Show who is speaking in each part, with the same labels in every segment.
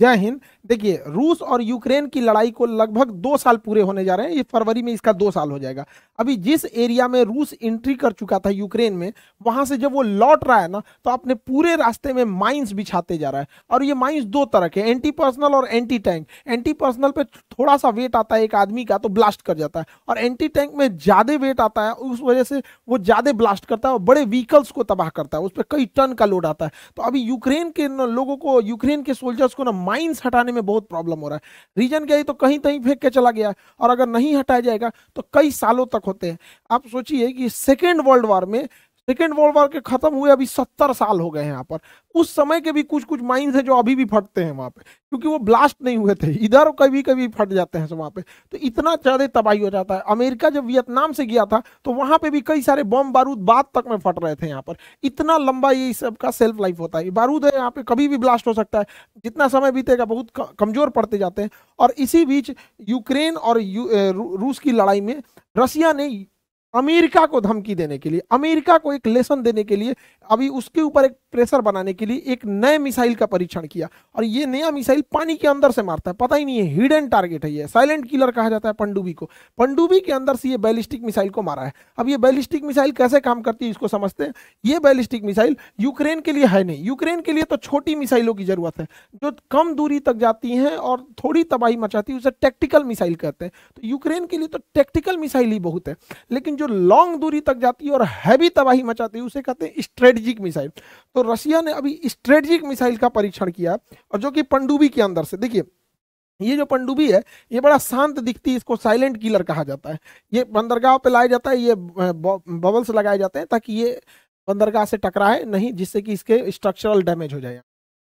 Speaker 1: जय हिंद देखिए रूस और यूक्रेन की लड़ाई को लगभग दो साल पूरे होने जा रहे हैं ये फरवरी में इसका दो साल हो जाएगा अभी जिस एरिया में रूस एंट्री कर चुका था यूक्रेन में वहां से जब वो लौट रहा है ना तो अपने पूरे रास्ते में माइंस बिछाते जा रहा है और ये माइंस दो तरह के एंटी पर्सनल और एंटी टैंक एंटी पर्सनल पर थोड़ा सा वेट आता है एक आदमी का तो ब्लास्ट कर जाता है और एंटी टैंक में ज़्यादा वेट आता है उस वजह से वो ज़्यादा ब्लास्ट करता है और बड़े व्हीकल्स को तबाह करता है उस पर कई टन का लोड आता है तो अभी यूक्रेन के लोगों को यूक्रेन के सोल्जर्स को ना माइंस हटाने में बहुत प्रॉब्लम हो रहा है रीजन गई तो कहीं कहीं फेंक के चला गया और अगर नहीं हटाया जाएगा तो कई सालों तक होते हैं आप सोचिए कि सेकेंड वर्ल्ड वॉर में सेकेंड वर्ल्ड वॉर के खत्म हुए अभी सत्तर साल हो गए हैं यहाँ पर उस समय के भी कुछ कुछ माइंस हैं जो अभी भी फटते हैं वहाँ पे क्योंकि वो ब्लास्ट नहीं हुए थे इधर कभी कभी फट जाते हैं वहाँ पे तो इतना ज्यादा तबाही हो जाता है अमेरिका जब वियतनाम से गया था तो वहाँ पे भी कई सारे बम बारूद बाद तक में फट रहे थे यहाँ पर इतना लंबा ये सबका सेल्फ लाइफ होता है बारूद है यहाँ पे कभी भी ब्लास्ट हो सकता है जितना समय बीतेगा बहुत कमजोर पड़ते जाते हैं और इसी बीच यूक्रेन और रूस की लड़ाई में रसिया ने अमेरिका को धमकी देने के लिए अमेरिका को एक लेसन देने के लिए अभी उसके ऊपर एक प्रेशर बनाने के लिए एक नए मिसाइल का परीक्षण किया और ये नया मिसाइल पानी के अंदर से मारता है पता ही नहीं है हिडन टारगेट है ये साइलेंट किलर कहा जाता है पंडुबी को पंडुबी के अंदर से ये बैलिस्टिक मिसाइल को मारा है अब ये बैलिस्टिक मिसाइल कैसे काम करती है इसको समझते हैं ये बैलिस्टिक मिसाइल यूक्रेन के लिए है नहीं यूक्रेन के लिए तो छोटी मिसाइलों की जरूरत है जो कम दूरी तक जाती हैं और थोड़ी तबाही मचाती है उसे टेक्टिकल मिसाइल कहते हैं तो यूक्रेन के लिए तो टेक्टिकल मिसाइल ही बहुत है लेकिन जो लॉन्ग दूरी तक जाती है और हैवी तबाही मचाती है उसे कहते हैं स्ट्रेटजिक मिसाइल तो रशिया ने अभी स्ट्रेटजिक मिसाइल का परीक्षण किया और जो कि पंडुबी के अंदर से देखिए ये जो पंडुबी है ये बड़ा शांत दिखती है इसको साइलेंट किलर कहा जाता है ये बंदरगाह पे लाया जाता है ये बबल्स लगाए जाते हैं ताकि ये बंदरगाह से टकराए नहीं जिससे कि इसके स्ट्रक्चरल डैमेज हो जाए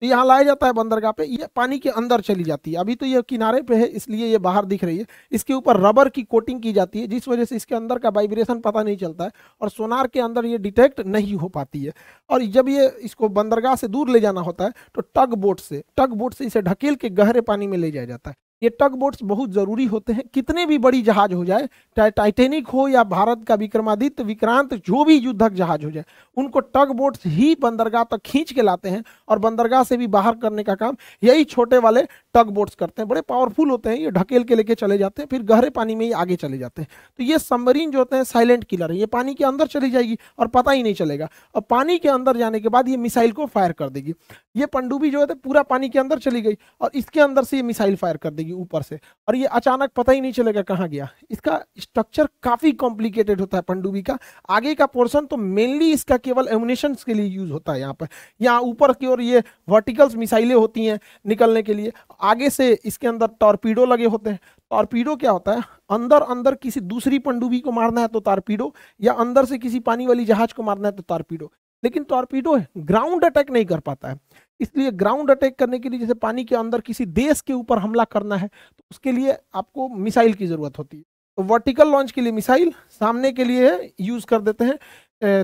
Speaker 1: तो यहाँ लाया जाता है बंदरगाह पे ये पानी के अंदर चली जाती है अभी तो ये किनारे पे है इसलिए ये बाहर दिख रही है इसके ऊपर रबर की कोटिंग की जाती है जिस वजह से इसके अंदर का वाइब्रेशन पता नहीं चलता है और सोनार के अंदर ये डिटेक्ट नहीं हो पाती है और जब ये इसको बंदरगाह से दूर ले जाना होता है तो टग बोट से टग बोट से इसे ढकेल के गहरे पानी में ले जाया जाता है ये टग बोट्स बहुत ज़रूरी होते हैं कितने भी बड़ी जहाज हो जाए चाहे टाइटेनिक हो या भारत का विक्रमादित्य विक्रांत जो भी युद्धक जहाज हो जाए उनको टग बोट्स ही बंदरगाह तक खींच के लाते हैं और बंदरगाह से भी बाहर करने का काम यही छोटे वाले टग बोट्स करते हैं बड़े पावरफुल होते हैं ये ढकेल के लेके चले जाते हैं फिर गहरे पानी में ही आगे चले जाते हैं तो ये सबमरीन जो होते हैं साइलेंट किलर है ये पानी के अंदर चली जाएगी और पता ही नहीं चलेगा और पानी के अंदर जाने के बाद ये मिसाइल को फायर कर देगी ये पंडुबी जो है पूरा पानी के अंदर चली गई और इसके अंदर से ये मिसाइल फायर कर देगी जाएगी ऊपर से और ये अचानक पता ही नहीं चलेगा कहाँ गया इसका स्ट्रक्चर काफ़ी कॉम्प्लिकेटेड होता है पंडुबी का आगे का पोर्शन तो मेनली इसका केवल एमुनेशन के लिए यूज़ होता है यहाँ पर यहाँ ऊपर की ओर ये वर्टिकल्स मिसाइलें होती हैं निकलने के लिए आगे से इसके अंदर टॉर्पीडो लगे होते हैं टॉर्पीडो क्या होता है अंदर अंदर किसी दूसरी पंडुबी को मारना है तो टॉर्पीडो या अंदर से किसी पानी वाली जहाज को मारना है तो टॉर्पीडो लेकिन टॉर्पीडो ग्राउंड अटैक नहीं कर पाता है इसलिए ग्राउंड अटैक करने के लिए जैसे पानी के अंदर किसी देश के ऊपर हमला करना है तो उसके लिए आपको मिसाइल की ज़रूरत होती है तो वर्टिकल लॉन्च के लिए मिसाइल सामने के लिए यूज़ कर देते हैं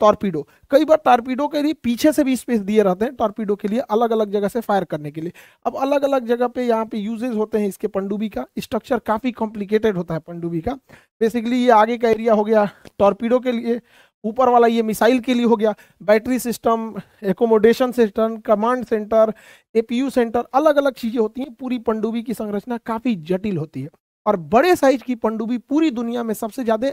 Speaker 1: टॉर्पीडो कई बार टॉर्पीडो के लिए पीछे से भी स्पेस दिए रहते हैं टॉर्पीडो के लिए अलग अलग जगह से फायर करने के लिए अब अलग अलग जगह पे यहाँ पे यूजेज होते हैं इसके पंडुबी का स्ट्रक्चर काफ़ी कॉम्प्लिकेटेड होता है पंडुबी का बेसिकली ये आगे का एरिया हो गया टॉर्पीडो के लिए ऊपर वाला ये मिसाइल के लिए हो गया battery system accommodation system command centre APU centre अलग अलग चीज़ें होती हैं पूरी पंडुबी की संरचना काफ़ी जटिल होती है और बड़े साइज की पंडुबी पूरी दुनिया में सबसे ज़्यादा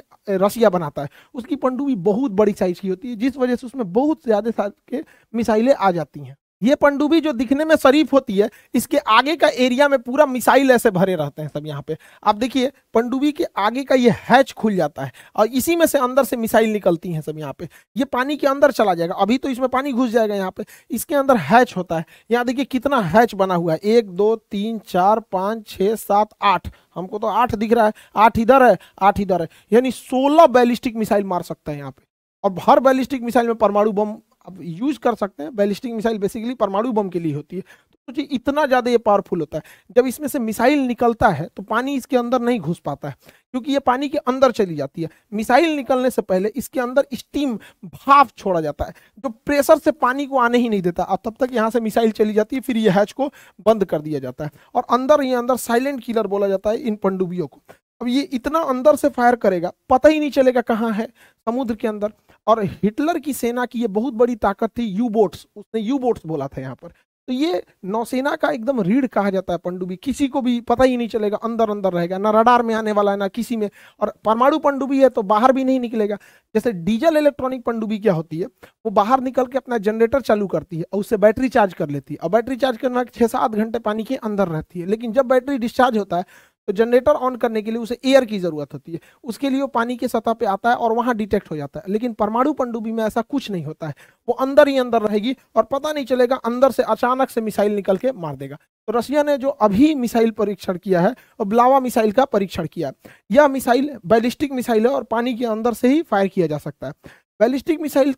Speaker 1: रशिया बनाता है उसकी पंडुबी बहुत बड़ी साइज की होती है जिस वजह से उसमें बहुत ज़्यादा के मिसाइलें आ जाती हैं ये पंडुबी जो दिखने में शरीफ होती है इसके आगे का एरिया में पूरा मिसाइल ऐसे भरे रहते हैं सब यहाँ पे आप देखिए पंडुबी के आगे का ये हैच खुल जाता है और इसी में से अंदर से मिसाइल निकलती हैं सब यहाँ पे ये पानी के अंदर चला जाएगा अभी तो इसमें पानी घुस जाएगा यहाँ पे इसके अंदर हैच होता है यहाँ देखिए कितना हैच बना हुआ है एक दो तीन चार पाँच छः सात आठ हमको तो आठ दिख रहा है आठ इधर है आठ इधर है यानी सोलह बैलिस्टिक मिसाइल मार सकता है यहाँ पे और हर बैलिस्टिक मिसाइल में परमाणु बम अब यूज कर सकते हैं बैलिस्टिक मिसाइल बेसिकली परमाणु बम के लिए होती है तो सोचिए इतना ज़्यादा ये पावरफुल होता है जब इसमें से मिसाइल निकलता है तो पानी इसके अंदर नहीं घुस पाता है क्योंकि ये पानी के अंदर चली जाती है मिसाइल निकलने से पहले इसके अंदर स्टीम भाप छोड़ा जाता है जो प्रेशर से पानी को आने ही नहीं देता अब तब तक यहाँ से मिसाइल चली जाती है फिर ये हैच को बंद कर दिया जाता है और अंदर ही अंदर साइलेंट किलर बोला जाता है इन पंडुबियों को अब ये इतना अंदर से फायर करेगा पता ही नहीं चलेगा कहाँ है समुद्र के अंदर और हिटलर की सेना की ये बहुत बड़ी ताकत थी यू बोट्स उसने यू बोट्स बोला था यहाँ पर तो ये नौसेना का एकदम रीढ़ कहा जाता है पंडुबी किसी को भी पता ही नहीं चलेगा अंदर अंदर रहेगा ना रडार में आने वाला है ना किसी में और परमाणु पंडुबी है तो बाहर भी नहीं निकलेगा जैसे डीजल इलेक्ट्रॉनिक पंडुबी क्या होती है वो बाहर निकल के अपना जनरेटर चालू करती है और उससे बैटरी चार्ज कर लेती है और बैटरी चार्ज करना छः सात घंटे पानी के अंदर रहती है लेकिन जब बैटरी डिस्चार्ज होता है तो जनरेटर ऑन करने के लिए उसे एयर की जरूरत होती है उसके लिए वो पानी के सतह पे आता है और वहाँ डिटेक्ट हो जाता है लेकिन परमाणु पंडुबी में ऐसा कुछ नहीं होता है वो अंदर ही अंदर रहेगी और पता नहीं चलेगा अंदर से अचानक से मिसाइल निकल के मार देगा तो रशिया ने जो अभी मिसाइल परीक्षण किया है और ब्लावा मिसाइल का परीक्षण किया है यह मिसाइल बैलिस्टिक मिसाइल है और पानी के अंदर से ही फायर किया जा सकता है बैलिस्टिक मिसाइल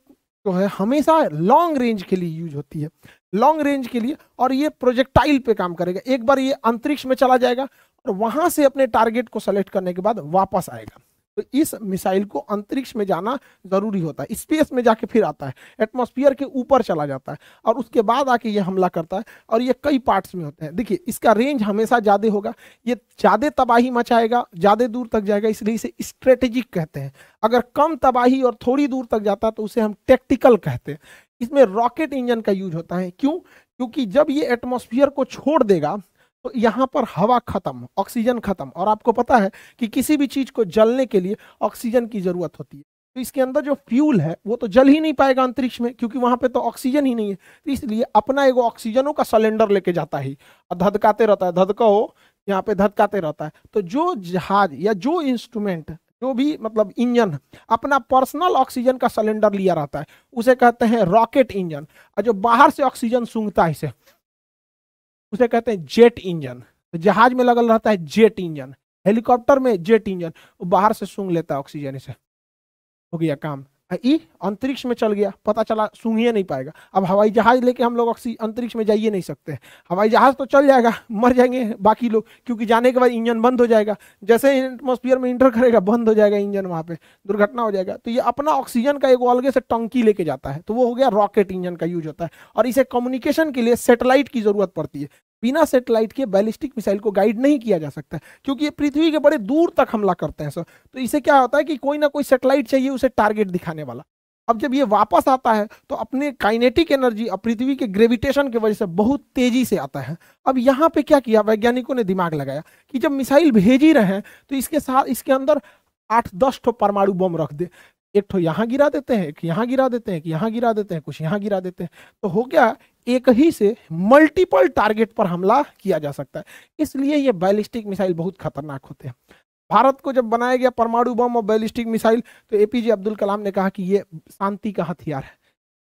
Speaker 1: जो है हमेशा लॉन्ग रेंज के लिए यूज होती है लॉन्ग रेंज के लिए और ये प्रोजेक्टाइल पे काम करेगा एक बार ये अंतरिक्ष में चला जाएगा और वहां से अपने टारगेट को सेलेक्ट करने के बाद वापस आएगा तो इस मिसाइल को अंतरिक्ष में जाना जरूरी होता है स्पेस में जाके फिर आता है एटमॉस्फेयर के ऊपर चला जाता है और उसके बाद आके ये हमला करता है और ये कई पार्ट्स में होते हैं देखिए इसका रेंज हमेशा ज़्यादा होगा ये ज़्यादा तबाही मचाएगा ज़्यादा दूर तक जाएगा इसलिए इसे स्ट्रेटेजिक कहते हैं अगर कम तबाही और थोड़ी दूर तक जाता है तो उसे हम टेक्टिकल कहते हैं इसमें रॉकेट इंजन का यूज होता है क्यों क्योंकि जब ये एटमोसफियर को छोड़ देगा तो यहाँ पर हवा खत्म ऑक्सीजन खत्म और आपको पता है कि किसी भी चीज़ को जलने के लिए ऑक्सीजन की ज़रूरत होती है तो इसके अंदर जो फ्यूल है वो तो जल ही नहीं पाएगा अंतरिक्ष में क्योंकि वहाँ पे तो ऑक्सीजन ही नहीं है तो इसलिए अपना एगो ऑक्सीजनों का सिलेंडर लेके जाता ही और धधकाते रहता है धधका हो यहाँ पे धधकाते रहता है तो जो जहाज या जो इंस्ट्रूमेंट जो भी मतलब इंजन अपना पर्सनल ऑक्सीजन का सिलेंडर लिया रहता है उसे कहते हैं रॉकेट इंजन और जो बाहर से ऑक्सीजन सूंघता है इसे उसे कहते हैं जेट इंजन तो जहाज में लगल रहता है जेट इंजन हेलीकॉप्टर में जेट इंजन वो बाहर से सूंघ लेता है ऑक्सीजन इसे हो गया काम ई अंतरिक्ष में चल गया पता चला सूंघिए नहीं पाएगा अब हवाई जहाज लेके हम लोग ऑक्सी अंतरिक्ष में जाइए नहीं सकते हवाई जहाज तो चल जाएगा मर जाएंगे बाकी लोग क्योंकि जाने के बाद इंजन बंद हो जाएगा जैसे एटमोस्फियर में इंटर करेगा बंद हो जाएगा इंजन वहाँ पे दुर्घटना हो जाएगा तो ये अपना ऑक्सीजन का एक अलग से टंकी लेके जाता है तो वो हो गया रॉकेट इंजन का यूज होता है और इसे कम्युनिकेशन के लिए सेटेलाइट की जरूरत पड़ती है बिना सेटेलाइट के बैलिस्टिक मिसाइल को गाइड नहीं किया जा सकता क्योंकि ये पृथ्वी के बड़े दूर तक हमला करते हैं सर तो इसे क्या होता है कि कोई ना कोई सेटेलाइट चाहिए उसे टारगेट दिखाने वाला अब जब ये वापस आता है तो अपने काइनेटिक एनर्जी और पृथ्वी के ग्रेविटेशन की वजह से बहुत तेजी से आता है अब यहाँ पे क्या किया वैज्ञानिकों ने दिमाग लगाया कि जब मिसाइल भेज ही रहे हैं तो इसके साथ इसके अंदर आठ दस ठो परमाणु बम रख दे एक ठो यहाँ गिरा देते हैं एक यहाँ गिरा देते हैं एक यहाँ गिरा देते हैं कुछ यहाँ गिरा देते हैं तो हो गया एक ही से मल्टीपल टारगेट पर हमला किया जा सकता है इसलिए ये बैलिस्टिक मिसाइल बहुत खतरनाक होते हैं भारत को जब बनाया गया परमाणु बम और बैलिस्टिक मिसाइल तो एपीजे अब्दुल कलाम ने कहा कि ये शांति का हथियार है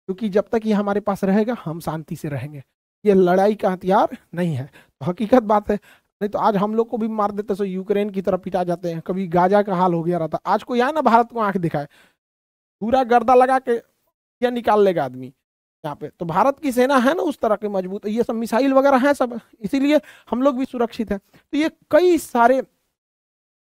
Speaker 1: क्योंकि जब तक ये हमारे पास रहेगा हम शांति से रहेंगे ये लड़ाई का हथियार नहीं है तो हकीकत बात है नहीं तो आज हम लोग को भी मार देते सो तो यूक्रेन की तरफ पिटा जाते हैं कभी गाजा का हाल हो गया रहता आज को यहाँ ना भारत को आंख दिखाए पूरा गर्दा लगा के यह निकाल लेगा आदमी यहाँ पे तो भारत की सेना है ना उस तरह के मजबूत ये सब मिसाइल वगैरह हैं सब इसीलिए हम लोग भी सुरक्षित हैं तो ये कई सारे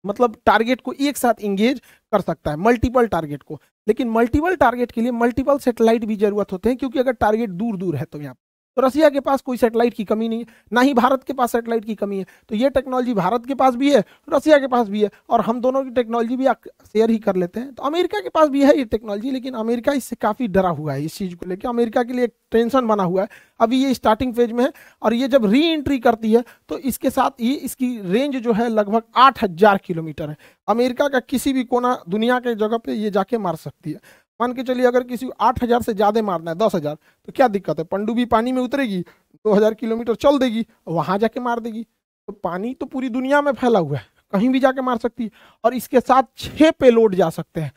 Speaker 1: मतलब टारगेट को एक साथ इंगेज कर सकता है मल्टीपल टारगेट को लेकिन मल्टीपल टारगेट के लिए मल्टीपल सेटेलाइट भी जरूरत होते हैं क्योंकि अगर टारगेट दूर दूर है तो यहाँ तो रसिया के पास कोई सेटेलाइट की कमी नहीं है ना ही भारत के पास सेटेलाइट की कमी है तो ये टेक्नोलॉजी भारत के पास भी है रसिया के पास भी है और हम दोनों की टेक्नोलॉजी भी शेयर ही कर लेते हैं तो अमेरिका के पास भी है ये टेक्नोलॉजी लेकिन अमेरिका इससे काफ़ी डरा हुआ है इस चीज़ को लेकर अमेरिका के लिए एक टेंशन बना हुआ है अभी ये स्टार्टिंग फेज में है और ये जब री एंट्री करती है तो इसके साथ ये इसकी रेंज जो है लगभग आठ किलोमीटर है अमेरिका का किसी भी कोना दुनिया के जगह पर ये जाके मार सकती है मान के चलिए अगर किसी को आठ हज़ार से ज़्यादा मारना है दस हज़ार तो क्या दिक्कत है पंडुबी पानी में उतरेगी दो हज़ार किलोमीटर चल देगी वहाँ जाके मार देगी तो पानी तो पूरी दुनिया में फैला हुआ है कहीं भी जाके मार सकती है और इसके साथ छः पे लोड जा सकते हैं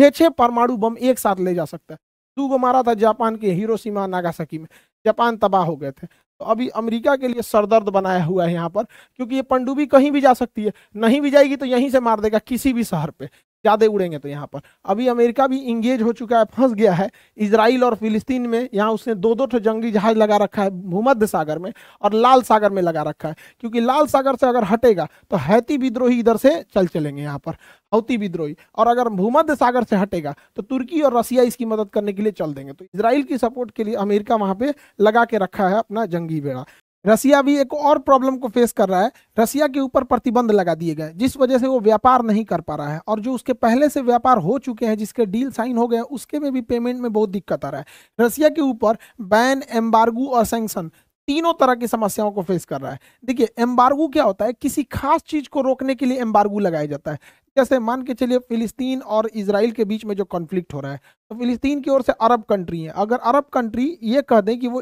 Speaker 1: छः छः परमाणु बम एक साथ ले जा सकता है दू गो मारा था जापान के हीरो नागासाकी में जापान तबाह हो गए थे तो अभी अमेरिका के लिए सरदर्द बनाया हुआ है यहाँ पर क्योंकि ये पंडुबी कहीं भी जा सकती है नहीं भी जाएगी तो यहीं से मार देगा किसी भी शहर पे ज़्यादा उड़ेंगे तो यहाँ पर अभी अमेरिका भी इंगेज हो चुका है फंस गया है इसराइल और फिलिस्तीन में यहाँ उसने दो दो जंगी जहाज लगा रखा है भूमध्य सागर में और लाल सागर में लगा रखा है क्योंकि लाल सागर से अगर हटेगा तो हैती विद्रोही इधर से चल चलेंगे यहाँ पर हौती विद्रोही और अगर भूमध्य सागर से हटेगा तो तुर्की और रसिया इसकी मदद करने के लिए चल देंगे तो इसराइल की सपोर्ट के लिए अमेरिका वहाँ पे लगा के रखा है अपना जंगी बेड़ा रसिया भी एक और प्रॉब्लम को फेस कर रहा है रसिया के ऊपर प्रतिबंध लगा दिए गए जिस वजह से वो व्यापार नहीं कर पा रहा है और जो उसके पहले से व्यापार हो चुके हैं जिसके डील साइन हो गए हैं उसके में भी पेमेंट में बहुत दिक्कत आ रहा है रसिया के ऊपर बैन एम्बार्गू और सेंक्शन तीनों तरह की समस्याओं को फेस कर रहा है देखिए एम्बार्गू क्या होता है किसी खास चीज को रोकने के लिए एम्बार्गू लगाया जाता है जैसे मान के चलिए फिलिस्तीन और इसराइल के बीच में जो कॉन्फ्लिक्ट हो रहा है तो फिलिस्तीन की ओर से अरब कंट्री है अगर अरब कंट्री ये कह दें कि वो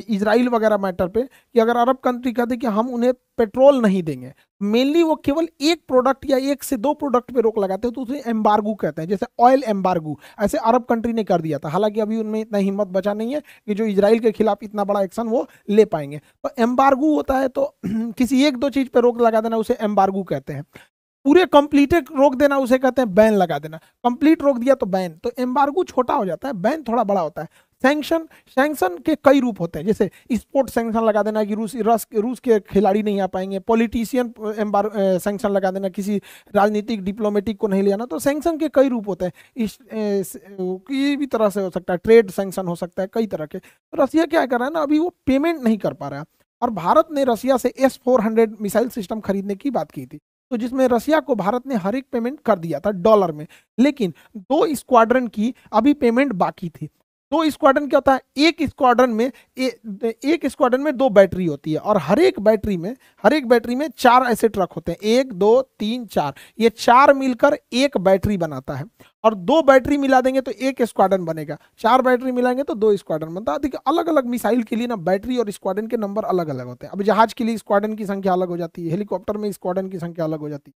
Speaker 1: इसराइल वगैरह मैटर पे कि अगर अरब कंट्री कह दें कि हम उन्हें पेट्रोल नहीं देंगे मेनली वो केवल एक प्रोडक्ट या एक से दो प्रोडक्ट पे रोक लगाते हैं तो उसे एम्बार्गू कहते हैं जैसे ऑयल एम्बार्गू ऐसे अरब कंट्री ने कर दिया था हालांकि अभी उनमें इतना हिम्मत बचा नहीं है कि जो इसराइल के खिलाफ इतना बड़ा एक्शन वो ले पाएंगे तो एम्बार्गू होता है तो किसी एक दो चीज़ पर रोक लगा देना उसे एम्बार्गू कहते हैं पूरे कंप्लीटेड रोक देना उसे कहते हैं बैन लगा देना कंप्लीट रोक दिया तो बैन तो एम्बार्गो छोटा हो जाता है बैन थोड़ा बड़ा होता है सैंक्शन सैंक्शन के कई रूप होते हैं जैसे स्पोर्ट सैंक्शन लगा देना कि रूस रस रूस के खिलाड़ी नहीं आ पाएंगे पॉलिटिशियन एम्बार सैंक्शन लगा देना किसी राजनीतिक डिप्लोमेटिक को नहीं ले आना तो सैंक्शन के कई रूप होते हैं इस किसी भी तरह से हो सकता है ट्रेड सैंक्शन हो सकता है कई तरह के तो रसिया क्या कर रहा है ना अभी वो पेमेंट नहीं कर पा रहा और भारत ने रसिया से S four hundred missile system खरीदने की बात की थी तो जिसमें रसिया को भारत ने हर एक पेमेंट कर दिया था डॉलर में लेकिन दो स्क्वाड्रन की अभी पेमेंट बाकी थी दो स्क्वाड्रन क्या होता है एक स्क्वाड्रन में ए, एक स्क्वाड्रन में दो बैटरी होती है और हर एक बैटरी में हर एक बैटरी में चार ऐसे ट्रक होते हैं एक दो तीन चार ये चार मिलकर एक बैटरी बनाता है और दो बैटरी मिला देंगे तो एक स्क्वाड्रन बनेगा चार बैटरी मिलाएंगे तो दो स्क्वाड्रन बनता है देखिए अलग अलग मिसाइल के लिए ना बैटरी और स्क्वाड्रन के नंबर अलग अलग होते हैं अब जहाज के लिए स्क्वाड्रन की संख्या अलग हो जाती है हेलीकॉप्टर में स्क्वाड्रन की संख्या अलग हो जाती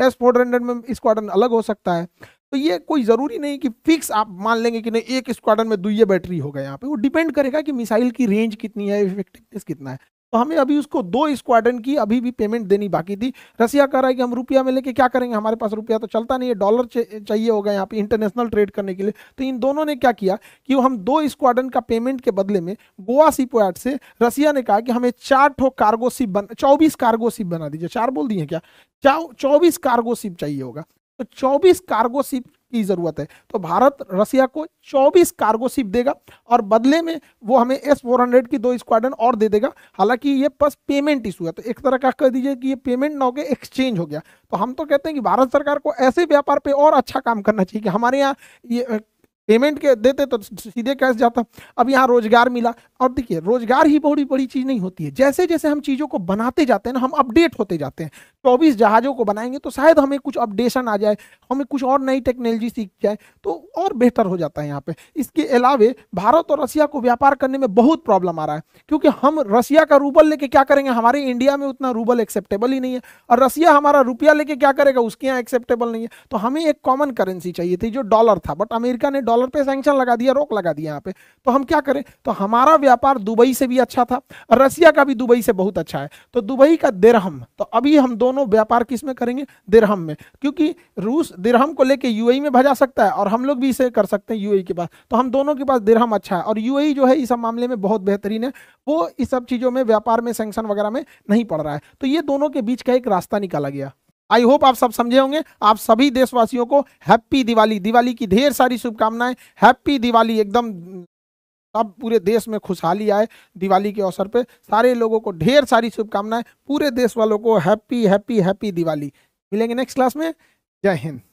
Speaker 1: है एस फोर हंड्रेड में स्क्वाड्रन अलग हो सकता है तो ये कोई ज़रूरी नहीं कि फिक्स आप मान लेंगे कि नहीं एक स्क्वाडन में दुइये बैटरी हो गए यहाँ पे वो डिपेंड करेगा कि मिसाइल की रेंज कितनी है इफेक्टिवनेस कितना है तो हमें अभी उसको दो स्क्वाडन की अभी भी पेमेंट देनी बाकी थी रसिया कह रहा है कि हम रुपया में लेके क्या करेंगे हमारे पास रुपया तो चलता नहीं है डॉलर चाहिए होगा यहाँ पे इंटरनेशनल ट्रेड करने के लिए तो इन दोनों ने क्या किया कि हम दो स्क्वाडन का पेमेंट के बदले में गोवा सीपोर्ट से रसिया ने कहा कि हमें चार ठो कार्गो शिप बन चौबीस कार्गो शिप बना दीजिए चार बोल दिए क्या चौबीस कार्गो शिप चाहिए होगा तो 24 कार्गो शिप की ज़रूरत है तो भारत रसिया को 24 कार्गो शिप देगा और बदले में वो हमें एस फोर हंड्रेड की दो स्क्वाडन और दे देगा हालांकि ये बस पेमेंट इशू है तो एक तरह का कह दीजिए कि ये पेमेंट ना हो गया एक्सचेंज हो गया तो हम तो कहते हैं कि भारत सरकार को ऐसे व्यापार पे और अच्छा काम करना चाहिए कि हमारे यहाँ ये पेमेंट के देते तो सीधे कैश जाता अब यहाँ रोजगार मिला और देखिए रोजगार ही बड़ी बड़ी चीज़ नहीं होती है जैसे जैसे हम चीज़ों को बनाते जाते हैं ना हम अपडेट होते जाते हैं चौबीस जहाज़ों को बनाएंगे तो शायद हमें कुछ अपडेशन आ जाए हमें कुछ और नई टेक्नोलॉजी सीख जाए तो और बेहतर हो जाता है यहाँ पे इसके अलावे भारत और रसिया को व्यापार करने में बहुत प्रॉब्लम आ रहा है क्योंकि हम रसिया का रूबल लेके क्या करेंगे हमारे इंडिया में उतना रूबल एक्सेप्टेबल ही नहीं है और रसिया हमारा रुपया लेके क्या करेगा उसके यहाँ एक्सेप्टेबल नहीं है तो हमें एक कॉमन करेंसी चाहिए थी जो डॉलर था बट अमेरिका ने डॉलर पे सैंक्शन लगा दिया रोक लगा दिया यहाँ पे तो हम क्या करें तो हमारा व्यापार दुबई से भी अच्छा था रसिया का भी दुबई से बहुत अच्छा है तो दुबई का दिरहम तो अभी हम दोनों व्यापार किस में करेंगे दिरहम में क्योंकि रूस दिरहम को लेकर यू e में भजा सकता है और हम लोग भी इसे कर सकते हैं यू e के पास तो हम दोनों के पास दिरहम अच्छा है और यू e जो है इस मामले में बहुत बेहतरीन है वो इस सब चीज़ों में व्यापार में सेंक्शन वगैरह में नहीं पड़ रहा है तो ये दोनों के बीच का एक रास्ता निकाला गया आई होप आप सब समझे होंगे आप सभी देशवासियों को हैप्पी दिवाली दिवाली की ढेर सारी शुभकामनाएं हैप्पी दिवाली एकदम सब पूरे देश में खुशहाली आए दिवाली के अवसर पे सारे लोगों को ढेर सारी शुभकामनाएं पूरे देश वालों को हैप्पी हैप्पी हैप्पी दिवाली मिलेंगे नेक्स्ट क्लास में जय हिंद